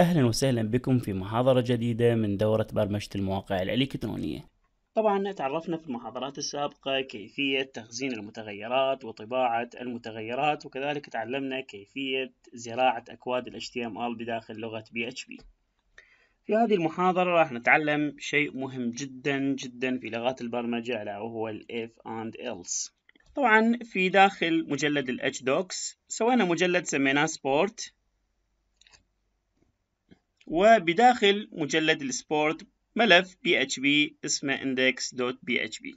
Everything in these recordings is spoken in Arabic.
أهلا وسهلا بكم في محاضرة جديدة من دورة برمجة المواقع الإلكترونية طبعا تعرفنا في المحاضرات السابقة كيفية تخزين المتغيرات وطباعة المتغيرات وكذلك تعلمنا كيفية زراعة أكواد ال HTML بداخل لغة PHP في هذه المحاضرة راح نتعلم شيء مهم جدا جدا في لغات البرمجة ألا وهو ال if and else طبعا في داخل مجلد ال H-Docs سوينا مجلد سميناه سبورت وبداخل مجلد السبورت ملف php اسمه index.php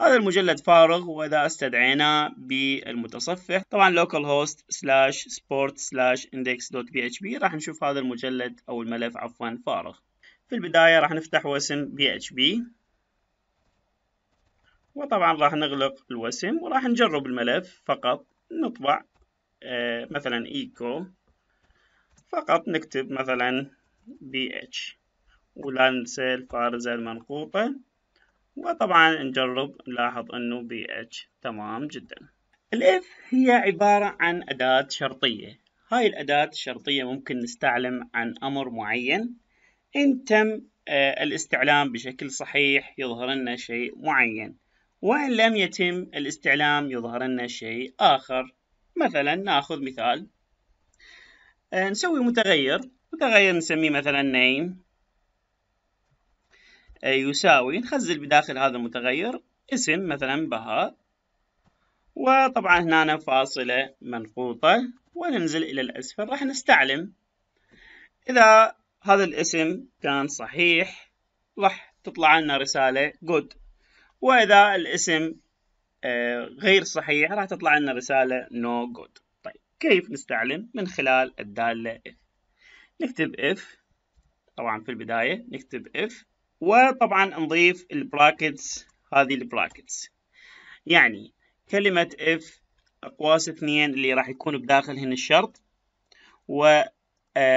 هذا المجلد فارغ وإذا استدعيناه بالمتصفح طبعا localhost slash sport slash index.php راح نشوف هذا المجلد أو الملف عفوا فارغ في البداية راح نفتح وسم php وطبعا راح نغلق الوسم وراح نجرب الملف فقط نطبع آه، مثلا echo فقط نكتب مثلا pH ولا ننسى الفارزة المنقوطة وطبعا نجرب نلاحظ انه pH تمام جدا الاف هي عبارة عن أداة شرطية هاي الأداة الشرطية ممكن نستعلم عن أمر معين إن تم آه، الاستعلام بشكل صحيح يظهر لنا شيء معين وإن لم يتم الاستعلام يظهر لنا شيء آخر مثلا ناخذ مثال آه، نسوي متغير متغير نسميه مثلا name آه، يساوي نخزل بداخل هذا المتغير اسم مثلا بهاء وطبعا هنا فاصلة منقوطة وننزل إلى الأسفل راح نستعلم إذا هذا الاسم كان صحيح راح تطلع لنا رسالة good وإذا الاسم آه، غير صحيح راح تطلع لنا رسالة no good كيف نستعلم من خلال الدالة F نكتب F طبعا في البداية نكتب F وطبعا نضيف البراكتس هذه البراكتس يعني كلمة F أقواس اثنين اللي راح يكون بداخلهن الشرط و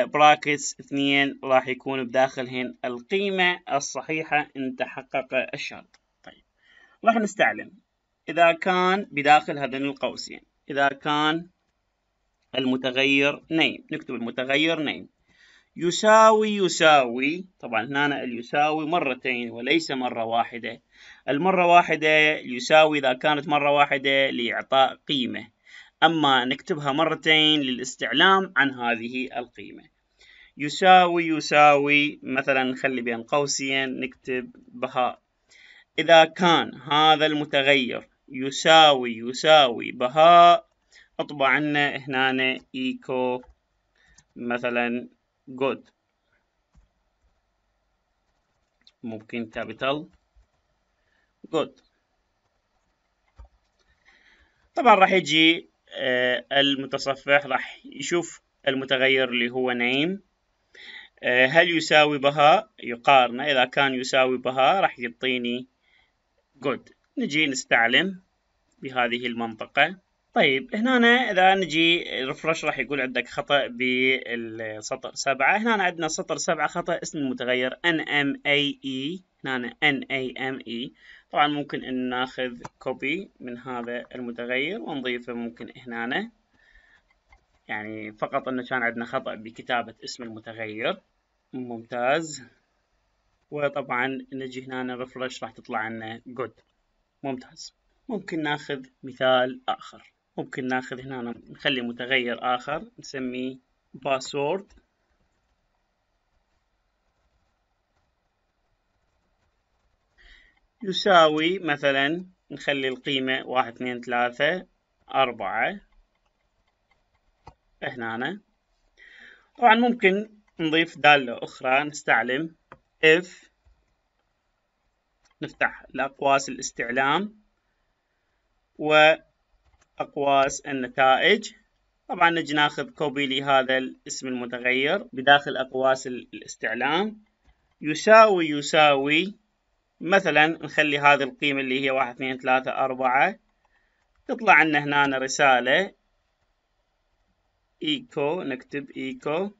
براكتس آه، اثنين راح يكون بداخلهن القيمة الصحيحة إن تحقق الشرط طيب راح نستعلم إذا كان بداخل هذين القوسين إذا كان المتغير نيم نكتب المتغير نيم يساوي يساوي طبعا هنا اليساوي مرتين وليس مرة واحدة المرة واحدة يساوي إذا كانت مرة واحدة لإعطاء قيمة أما نكتبها مرتين للاستعلام عن هذه القيمة يساوي يساوي مثلا نخلي بين قوسين نكتب بهاء إذا كان هذا المتغير يساوي يساوي بهاء اطبع عنا هنا ايكو مثلا جود ممكن كابيتال جود طبعا راح يجي آه، المتصفح راح يشوف المتغير اللي هو نيم آه، هل يساوي بها يقارنه إذا كان يساوي بها راح يعطيني جود نجي نستعلم بهذه المنطقة طيب هنا اذا نجي ريفرش راح يقول عندك خطا بالسطر سبعة هنا عندنا سطر سبعة خطا اسم المتغير ان ام اي اي e. هنا ان اي ام اي طبعا ممكن ان ناخذ كوبي من هذا المتغير ونضيفه ممكن هنا يعني فقط انه كان عندنا خطا بكتابة اسم المتغير ممتاز وطبعا نجي هنا ريفرش راح تطلع لنا جود ممتاز ممكن ناخذ مثال آخر ممكن ناخذ هنا نخلي متغير آخر نسميه باسورد يساوي مثلا نخلي القيمة واحد اثنين ثلاثة أربعة هنا طبعا ممكن نضيف دالة أخرى نستعلم if نفتح الأقواس الاستعلام و أقواس النتائج طبعا نجي ناخذ كوبي لهذا الاسم المتغير بداخل أقواس الاستعلام يساوي يساوي مثلا نخلي هذه القيمة اللي هي واحد اثنين ثلاثة أربعة تطلع عنا هنا رسالة ايكو نكتب ايكو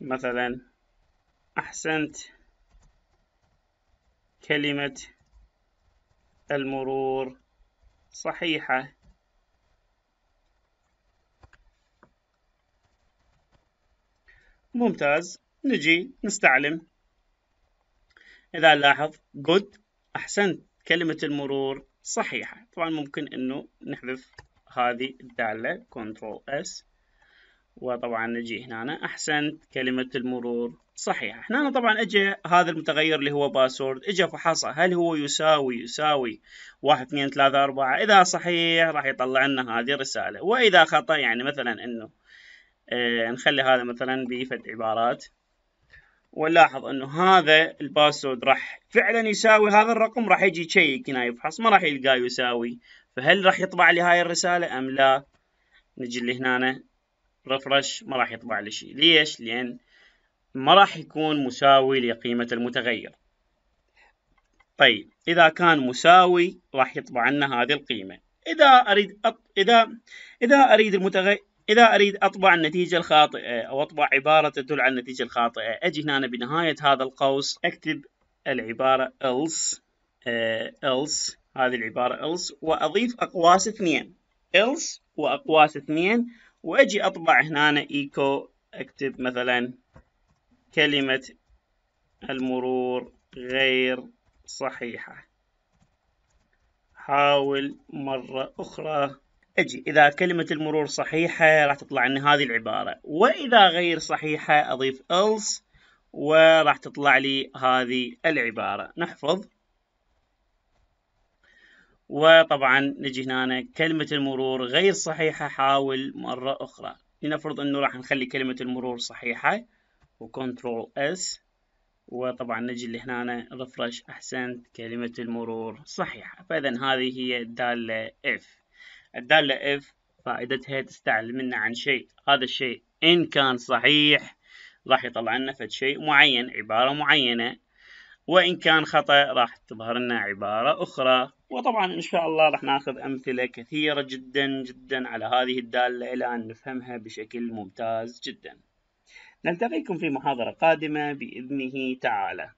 مثلا أحسنت كلمة المرور صحيحة ممتاز نجي نستعلم إذا نلاحظ good أحسنت كلمة المرور صحيحة طبعا ممكن إنه نحذف هذه الدالة كنترول s وطبعا نجي هنا أحسنت كلمة المرور صحيحة هنا طبعا أجي هذا المتغير اللي هو باسورد أجي فحصه هل هو يساوي يساوي 1 2 3 4 إذا صحيح راح يطلع لنا هذه الرسالة وإذا خطأ يعني مثلا إنه آه، نخلي هذا مثلا بفتح عبارات ونلاحظ انه هذا الباسورد راح فعلا يساوي هذا الرقم راح يجي يشيك هنا يفحص ما راح يلقاه يساوي فهل راح يطبع لي هاي الرساله ام لا نجي لهنا رفرش ما راح يطبع لي شيء ليش لان ما راح يكون مساوي لقيمه المتغير طيب اذا كان مساوي راح يطبع لنا هذه القيمه اذا اريد أط... اذا اذا اريد المتغير إذا أريد أطبع النتيجة الخاطئة أو أطبع عبارة تدل على النتيجة الخاطئة أجي هنا بنهاية هذا القوس أكتب العبارة else آه، else هذه العبارة else وأضيف أقواس اثنين else وأقواس اثنين وأجي أطبع هنا echo أكتب مثلا كلمة المرور غير صحيحة حاول مرة أخرى اجي اذا كلمة المرور صحيحة راح تطلع لنا هذه العبارة واذا غير صحيحة اضيف else وراح تطلع لي هذه العبارة نحفظ وطبعا نجي هنا كلمة المرور غير صحيحة حاول مرة أخرى لنفرض أنه راح نخلي كلمة المرور صحيحة وكنترول S وطبعا نجي لهنا رفرش أحسنت كلمة المرور صحيحة فإذا هذه هي الدالة F الدالة if فائدتها منا عن شيء هذا الشيء إن كان صحيح راح يطلع لنا فد شيء معين عبارة معينة وإن كان خطأ راح تظهر لنا عبارة أخرى وطبعا إن شاء الله راح ناخذ أمثلة كثيرة جدا جدا على هذه الدالة إلى أن نفهمها بشكل ممتاز جدا نلتقيكم في محاضرة قادمة بإذنه تعالى